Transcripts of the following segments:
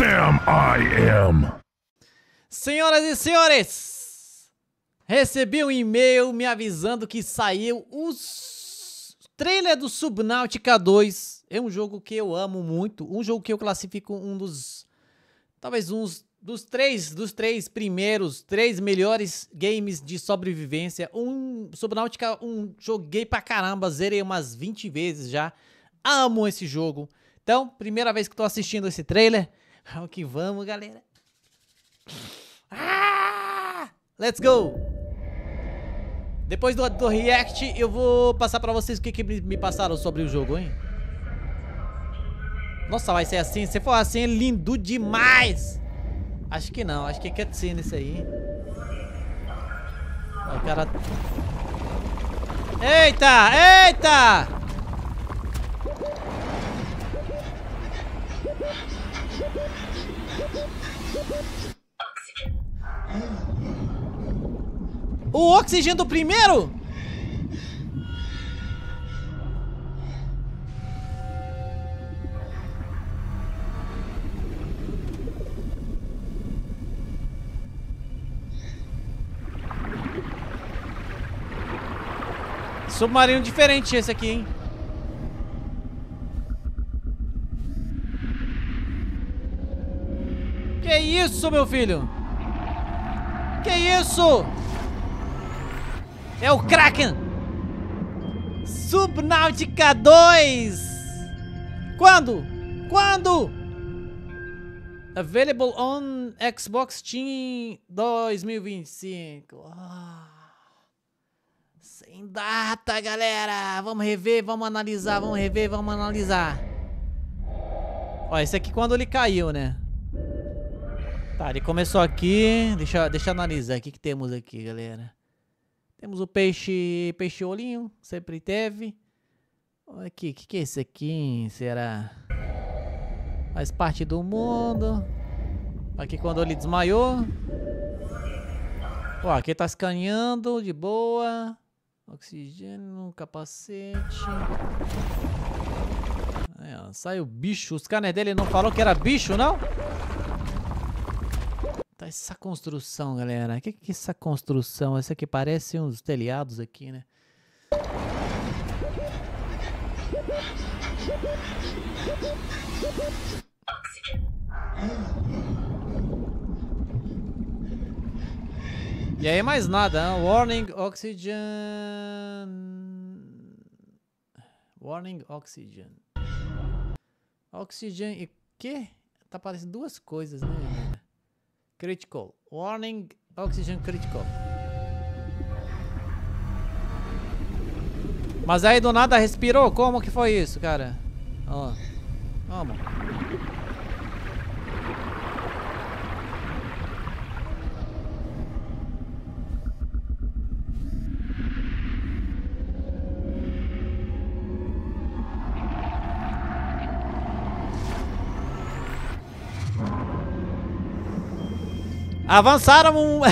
Sam I am. Senhoras e senhores, recebi um e-mail me avisando que saiu o trailer do Subnautica 2. É um jogo que eu amo muito, um jogo que eu classifico um dos talvez uns dos três, dos três primeiros, três melhores games de sobrevivência. Um Subnautica, um joguei pra caramba, zerei umas 20 vezes já. Amo esse jogo. Então, primeira vez que estou assistindo esse trailer, Vamos que vamos, galera. Ah! Let's go! Depois do, do react, eu vou passar pra vocês o que, que me passaram sobre o jogo, hein? Nossa, vai ser assim? Se for assim, é lindo demais! Acho que não, acho que é cutscene isso aí. O cara... Eita, eita! O oxigênio do primeiro? Submarino diferente esse aqui, hein? isso, meu filho? Que isso? É o Kraken! Subnáutica 2! Quando? Quando? Available on Xbox Team 2025. Ah, sem data, galera. Vamos rever, vamos analisar, vamos rever, vamos analisar. Ó, esse aqui quando ele caiu, né? Tá, ele começou aqui. Deixa, deixa eu analisar o que, que temos aqui, galera. Temos o peixe, peixe olhinho, sempre teve. Aqui, o que, que é esse aqui? Será? Faz parte do mundo. Aqui quando ele desmaiou. Ó, aqui tá escaneando, de boa. Oxigênio, capacete. Saiu o bicho. Os canais dele não falou que era bicho, não? essa construção, galera. O que, que é essa construção? Essa aqui parece uns telhados aqui, né? E aí mais nada, hein? warning oxygen, warning oxygen, oxygen e que? Tá parecendo duas coisas, né? critical. Warning, oxygen critical. Mas aí do nada respirou? Como que foi isso, cara? Ó. Vamos. Avançaram. Um...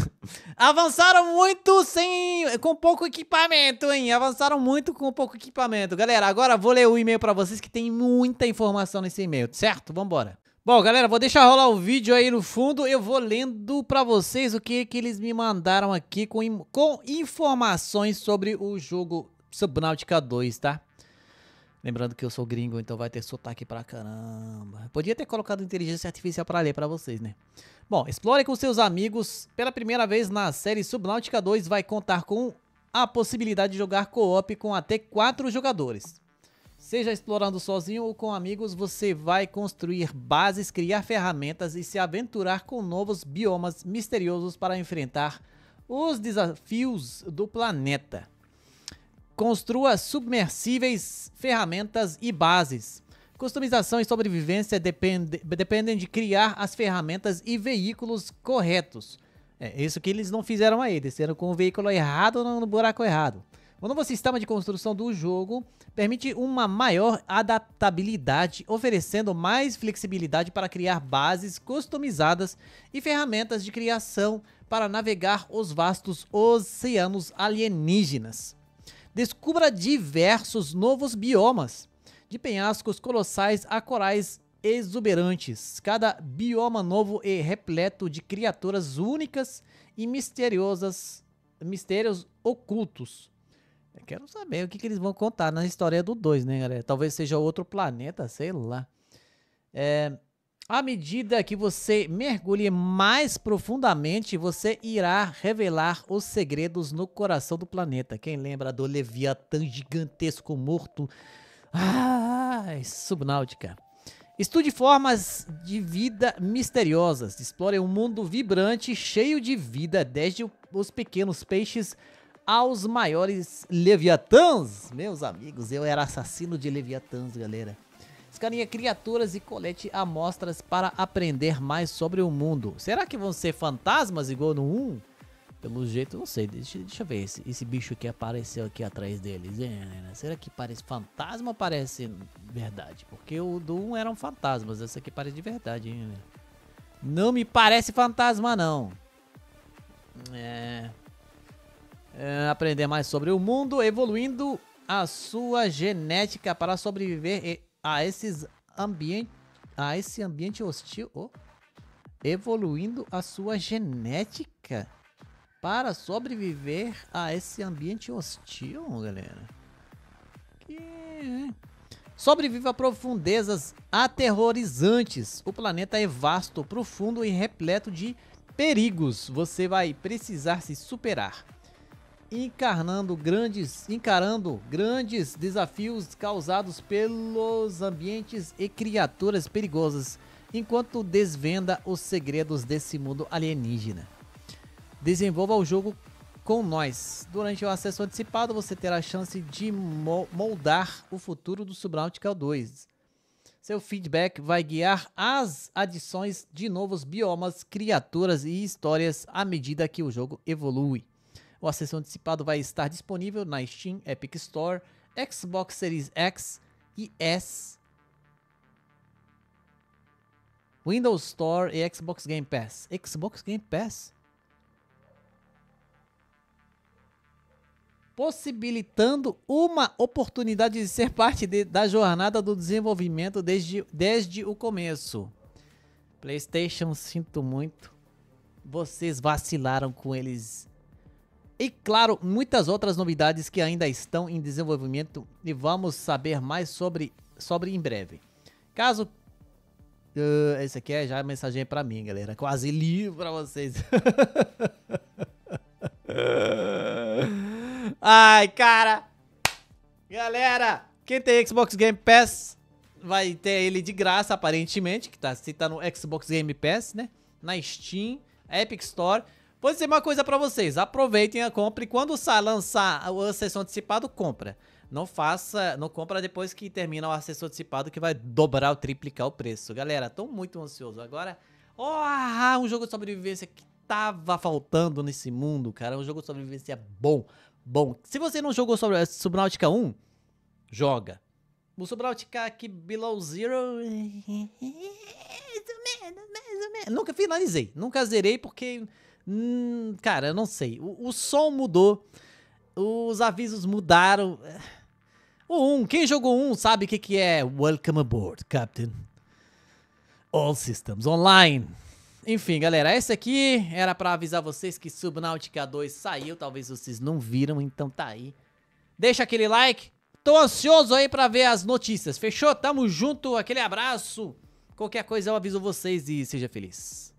Avançaram muito sem com pouco equipamento, hein? Avançaram muito com pouco equipamento. Galera, agora vou ler o e-mail para vocês que tem muita informação nesse e-mail, certo? Vambora. Bom, galera, vou deixar rolar o vídeo aí no fundo. Eu vou lendo para vocês o que, que eles me mandaram aqui com, com informações sobre o jogo Subnautica 2, tá? Lembrando que eu sou gringo, então vai ter sotaque pra caramba. Podia ter colocado inteligência artificial pra ler pra vocês, né? Bom, explore com seus amigos. Pela primeira vez na série Subnautica 2 vai contar com a possibilidade de jogar co-op com até 4 jogadores. Seja explorando sozinho ou com amigos, você vai construir bases, criar ferramentas e se aventurar com novos biomas misteriosos para enfrentar os desafios do planeta. Construa submersíveis, ferramentas e bases. Customização e sobrevivência dependem de criar as ferramentas e veículos corretos. É isso que eles não fizeram aí, desceram com o veículo errado no buraco errado. O novo sistema de construção do jogo permite uma maior adaptabilidade, oferecendo mais flexibilidade para criar bases customizadas e ferramentas de criação para navegar os vastos oceanos alienígenas. Descubra diversos novos biomas, de penhascos colossais a corais exuberantes. Cada bioma novo é repleto de criaturas únicas e misteriosas, mistérios ocultos. Eu quero saber o que, que eles vão contar na história do 2, né, galera? Talvez seja outro planeta, sei lá. É, à medida que você mergulhe mais profundamente, você irá revelar os segredos no coração do planeta. Quem lembra do Leviatã gigantesco morto? Ai, subnáutica. Estude formas de vida misteriosas. Explore um mundo vibrante, cheio de vida, desde os pequenos peixes aos maiores leviatãs. Meus amigos, eu era assassino de leviatãs, galera carinha é criaturas e colete amostras para aprender mais sobre o mundo. Será que vão ser fantasmas igual no 1? Pelo jeito, não sei. Deixa, deixa eu ver esse, esse bicho que apareceu aqui atrás deles. É, né? Será que parece fantasma ou parece verdade? Porque o do 1 eram fantasmas. Essa aqui parece de verdade, hein? Né? Não me parece fantasma, não. É... É, aprender mais sobre o mundo, evoluindo a sua genética para sobreviver a esses ambiente a esse ambiente hostil, oh, evoluindo a sua genética para sobreviver a esse ambiente hostil, galera. Que a profundezas aterrorizantes. O planeta é vasto, profundo e repleto de perigos. Você vai precisar se superar encarnando grandes, encarando grandes desafios causados pelos ambientes e criaturas perigosas, enquanto desvenda os segredos desse mundo alienígena. Desenvolva o jogo com nós. Durante o acesso antecipado, você terá a chance de moldar o futuro do Subnautica 2. Seu feedback vai guiar as adições de novos biomas, criaturas e histórias à medida que o jogo evolui. O acesso antecipado vai estar disponível na Steam, Epic Store, Xbox Series X e S, Windows Store e Xbox Game Pass. Xbox Game Pass? possibilitando uma oportunidade de ser parte de, da jornada do desenvolvimento desde, desde o começo. PlayStation, sinto muito. Vocês vacilaram com eles e claro, muitas outras novidades que ainda estão em desenvolvimento e vamos saber mais sobre, sobre em breve. Caso. Uh, esse aqui é já a mensagem para mim, galera. Quase livro para vocês. Ai, cara. Galera, quem tem Xbox Game Pass vai ter ele de graça, aparentemente, que tá, se tá no Xbox Game Pass, né? Na Steam, Epic Store. Vou dizer uma coisa para vocês, aproveitem a compra e quando lançar o acesso antecipado, compra. Não faça, não compra depois que termina o acesso antecipado que vai dobrar ou triplicar o preço. Galera, tô muito ansioso agora. Oh, um jogo de sobrevivência que tava faltando nesse mundo, cara. Um jogo de sobrevivência bom, bom. Se você não jogou sobre eh, Subnautica 1, joga. O Subnautica aqui Below Zero mais ou menos, mais ou menos. Nunca finalizei, nunca zerei porque Hum, cara, eu não sei. O, o, som mudou. Os avisos mudaram. O 1, quem jogou 1 sabe o que, que é Welcome Aboard, Captain. All Systems Online. Enfim, galera, esse aqui era para avisar vocês que Subnautica 2 saiu. Talvez vocês não viram, então tá aí. Deixa aquele like. Tô ansioso aí para ver as notícias. Fechou? Tamo junto. Aquele abraço. Qualquer coisa eu aviso vocês e seja feliz.